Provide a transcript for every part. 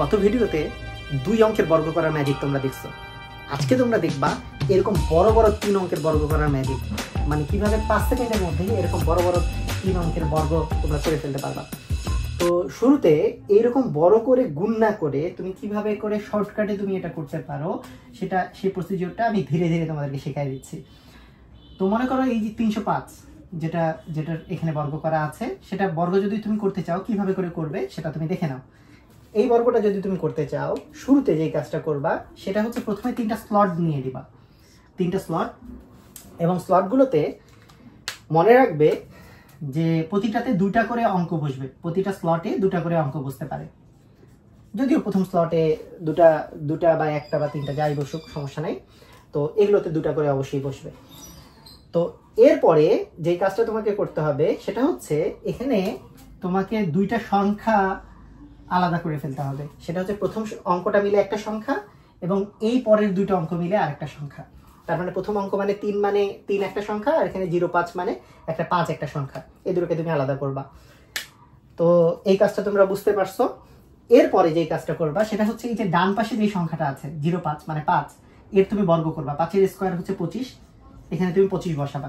গত ভিডিওতে দুই অঙ্কের বর্গ করার ম্যাজিক তোমরা দেখছো আজকে তোমরা দেখবা এরকম বড় বড় তিন অঙ্কের বর্গ করার ম্যাজিক মানে কিভাবে পাঁচ সেকেন্ডের মধ্যে এরকম বড় বড় তিন অঙ্কের বর্গ তোমরা করে ফেলতে পারবা তো শুরুতে এইরকম বড় করে গুণ না করে তুমি কিভাবে করে শর্টকাটে তুমি এটা করতে পারো সেটা সেই প্রসিজিওরটা আমি ধীরে ধীরে তোমাদেরকে শেখাই দিচ্ছি তো মনে করো এই যে তিনশো পাঁচ যেটা যেটার এখানে বর্গ করা আছে সেটা বর্গ যদি তুমি করতে চাও কিভাবে করে করবে সেটা তুমি দেখে নাও এই বর্গটা যদি তুমি করতে চাও শুরুতে যেই কাজটা করবা সেটা হচ্ছে প্রথমে তিনটা স্লট নিয়ে দিবা তিনটা স্লট এবং স্লটগুলোতে মনে রাখবে যে প্রতিটাতে দুটা করে অঙ্ক বসবে প্রতিটা স্লটে দুটা করে অঙ্ক বসতে পারে যদিও প্রথম স্লটে দুটা দুটা বা একটা বা তিনটা যাই বসুক সমস্যা নাই তো এগুলোতে দুটা করে অবশ্যই বসবে তো এরপরে যে কাজটা তোমাকে করতে হবে সেটা হচ্ছে এখানে তোমাকে দুইটা সংখ্যা আলাদা করে ফেলতে হবে সেটা হচ্ছে প্রথম অঙ্কটা মিলে একটা সংখ্যা এবং এই পরের দুটো অঙ্ক মিলে আর একটা সংখ্যা তার মানে প্রথম অঙ্ক মানে তিন মানে তিন একটা সংখ্যা আর এখানে জিরো পাঁচ মানে একটা পাঁচ একটা সংখ্যা এই দুটোকে তুমি আলাদা করবা তো এই কাজটা তোমরা বুঝতে পারছো এরপরে যে কাজটা করবা সেটা হচ্ছে এই যে ডান পাশে যে সংখ্যাটা আছে জিরো পাঁচ মানে পাঁচ এর তুমি বর্গ করবা পাঁচের স্কোয়ার হচ্ছে পঁচিশ এখানে তুমি পঁচিশ বসাবা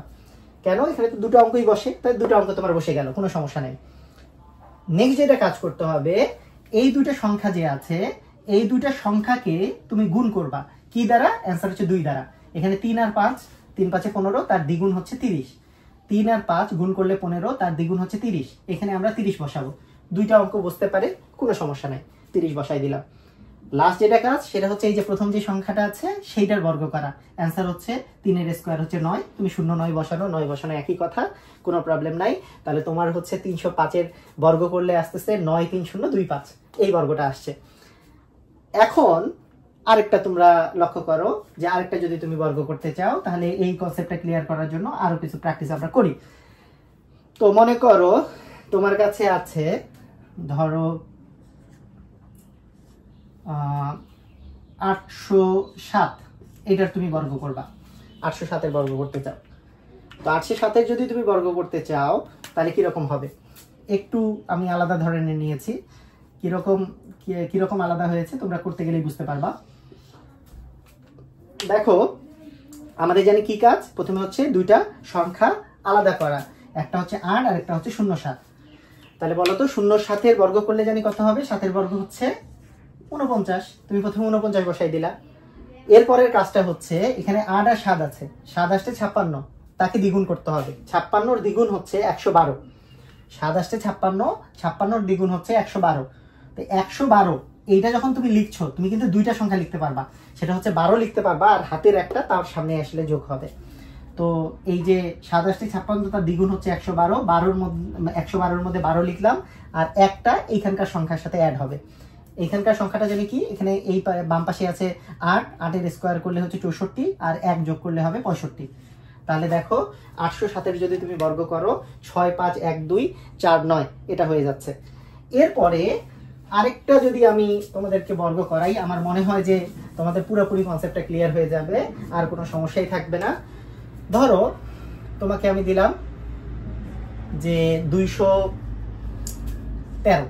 কেন এখানে তো দুটো অঙ্কই বসে তাই দুটো অঙ্ক তোমার বসে গেল কোনো সমস্যা নেই নেক্সট যেটা কাজ করতে হবে এই দুইটা সংখ্যা যে আছে এই দুইটা সংখ্যাকে তুমি গুণ করবা কি দ্বারা অ্যান্সার হচ্ছে দুই দ্বারা এখানে তিন আর পাঁচ তিন পাঁচে পনেরো তার দ্বিগুণ হচ্ছে তিরিশ তিন আর পাঁচ গুণ করলে পনেরো তার দ্বিগুণ হচ্ছে তিরিশ এখানে আমরা তিরিশ বসাবো দুইটা অঙ্ক বসতে পারে কোনো সমস্যা নাই তিরিশ বসাই দিলাম লাস্ট যেটা কাজ সেটা হচ্ছে এই যে প্রথম যে সংখ্যাটা আছে সেইটার বর্গ করা অ্যান্সার হচ্ছে তিনের স্কোয়ার হচ্ছে নয় তুমি শূন্য নয় বসানো নয় বসানো একই কথা কোনো প্রবলেম নাই তাহলে তোমার হচ্ছে তিনশো পাঁচের বর্গ করলে আসতেছে নয় তিন শূন্য দুই পাঁচ এই বর্গটা আসছে এখন আরেকটা তোমরা লক্ষ্য করো যে আরেকটা যদি তুমি বর্গ করতে চাও তাহলে এই কনসেপ্টটা ক্লিয়ার করার জন্য আরও কিছু প্র্যাকটিস আমরা করি তো মনে করো তোমার কাছে আছে ধরো আটশো সাত এটার তুমি বর্গ করবা আটশো সাতের বর্গ করতে চাও তো আটশো সাতের যদি তুমি বর্গ করতে চাও তাহলে কীরকম হবে একটু আমি আলাদা ধরনের নিয়েছি কীরকম কীরকম আলাদা হয়েছে তোমরা করতে গেলেই বুঝতে পারবা দেখো আমাদের জানি কি কাজ প্রথমে হচ্ছে দুইটা সংখ্যা আলাদা করা একটা হচ্ছে আট আর একটা হচ্ছে শূন্য সাত তাহলে বলো তো শূন্য সাতের বর্গ করলে জানি কত হবে সাতের বর্গ হচ্ছে উনপঞ্চাশ তুমি প্রথমে উনপঞ্চাশ বসাই দিলা এরপরের কাজটা হচ্ছে এখানে আট আর সাত আছে সাত আসতে ছাপ্পান্ন তাকে দ্বিগুণ করতে হবে ছাপ্পান্নর দ্বিগুণ হচ্ছে একশো বারো সাত আসতে ছাপ্পান্ন ছাপ্পান্নর দ্বিগুণ হচ্ছে একশো বারো তো একশো বারো এইটা যখন তুমি লিখছো তুমি কিন্তু দুইটা সংখ্যা লিখতে পারবা সেটা হচ্ছে বারো লিখতে পারবা আর হাতের একটা তার সামনে আসলে যোগ হবে তো এই যে সাতাশটি ছাপ্পান্ন তার দ্বিগুণ হচ্ছে একশো বারো বারোর মধ্যে একশো বারোর মধ্যে বারো লিখলাম আর একটা এইখানকার সংখ্যার সাথে অ্যাড হবে এখানকার সংখ্যাটা জানি কি এখানে এই বাম পাশে আছে আট আটের স্কোয়ার করলে হচ্ছে চৌষট্টি আর এক যোগ করলে হবে পঁয়ষট্টি তাহলে দেখো আটশো সাতের যদি তুমি বর্গ করো ছয় পাঁচ এক দুই চার নয় এটা হয়ে যাচ্ছে এরপরে আরেকটা যদি আমি তোমাদেরকে বর্গ করাই আমার মনে হয় যে তোমাদের পুরোপুরি কনসেপ্টটা ক্লিয়ার হয়ে যাবে আর কোনো সমস্যাই থাকবে না ধরো তোমাকে আমি দিলাম যে দুইশো তেরো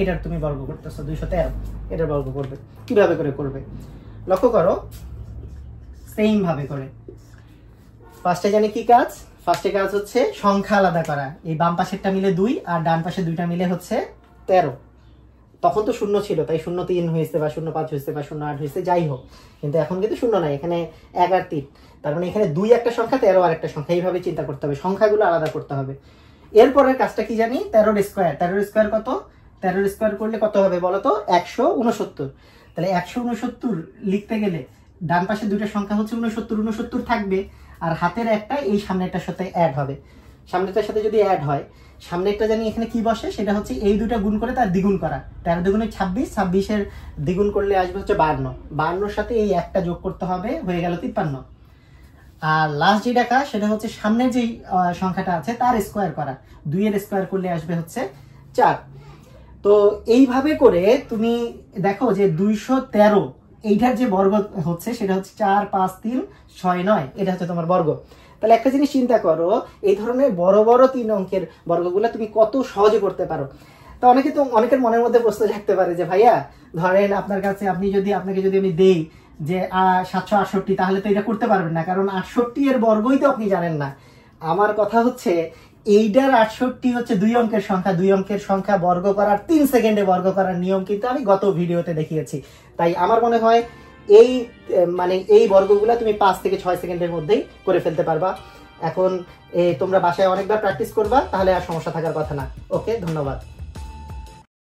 এটার তুমি বর্গ করতেছো দুইশো তেরো এটার বর্গ করবে কিভাবে করে করবে লক্ষ্য করো সেমভাবে করে ফার্স্টে জানি কি কাজ ফার্স্টে কাজ হচ্ছে সংখ্যা আলাদা করা এই বাম পাশেরটা মিলে দুই আর ডান পাশে দুইটা মিলে হচ্ছে তেরো তখন তো শূন্য ছিল তাই শূন্য তিন হয়েছে বা শূন্য পাঁচ হয়েছে বা শূন্য আট হয়েছে যাই হোক কিন্তু এখন কিন্তু শূন্য নাই এখানে এক আর তিন তার মানে এখানে দুই একটা সংখ্যা তেরো আর একটা সংখ্যা এইভাবে চিন্তা করতে হবে সংখ্যাগুলো আলাদা করতে হবে এরপরের কাজটা কি জানি তেরোর স্কোয়ার তেরোর স্কোয়ার কত তেরোর স্কোয়ার করলে কত হবে বলো তো একশো উনসত্তর তাহলে একশো উনসত্তর লিখতে গেলে ডান পাশে দুটো সংখ্যা হচ্ছে উনসত্তর উনসত্তর থাকবে আর হাতের একটা এই সামনেরটার সাথে অ্যাড হবে সামনেটার সাথে যদি অ্যাড হয় সামনেরটা জানি এখানে কি বসে সেটা হচ্ছে এই দুটো গুণ করে তার দ্বিগুণ করা তেরো দুগুণে ছাব্বিশ ছাব্বিশের দ্বিগুণ করলে আসবে হচ্ছে বান্ন বান্নর সাথে এই একটা যোগ করতে হবে হয়ে গেল তিপ্পান্ন আর লাস্ট যে টাকা সেটা হচ্ছে সামনে যেই সংখ্যাটা আছে তার স্কোয়ার করা দুইয়ের স্কোয়ার করলে আসবে হচ্ছে চার তো এইভাবে করে তুমি দেখো যে দুইশো তেরো এইটার যে বর্গ হচ্ছে সেটা হচ্ছে চার পাঁচ তিন ছয় নয় এটা হচ্ছে তোমার বর্গ তাহলে একটা জিনিস চিন্তা করো এই ধরনের বড় বড় তিন অঙ্কের বর্গগুলো তুমি কত সহজে করতে পারো তো অনেকে তো অনেকের মনের মধ্যে প্রশ্ন থাকতে পারে যে ভাইয়া ধরেন আপনার কাছে আপনি যদি আপনাকে যদি আমি দেই যে সাতশো আটষট্টি তাহলে তো এটা করতে পারবেন না কারণ আটষট্টি এর বর্গই তো আপনি জানেন না আমার কথা হচ্ছে এইটার আটষট্টি হচ্ছে দুই অঙ্কের সংখ্যা দুই অঙ্কের সংখ্যা বর্গ করার তিন সেকেন্ডে বর্গ করার নিয়ম কিন্তু আমি গত ভিডিওতে দেখিয়েছি তাই আমার মনে হয় এই মানে এই বর্গগুলো তুমি পাঁচ থেকে ছয় সেকেন্ডের মধ্যেই করে ফেলতে পারবা এখন তোমরা বাসায় অনেকবার প্র্যাকটিস করবা তাহলে আর সমস্যা থাকার কথা না ওকে ধন্যবাদ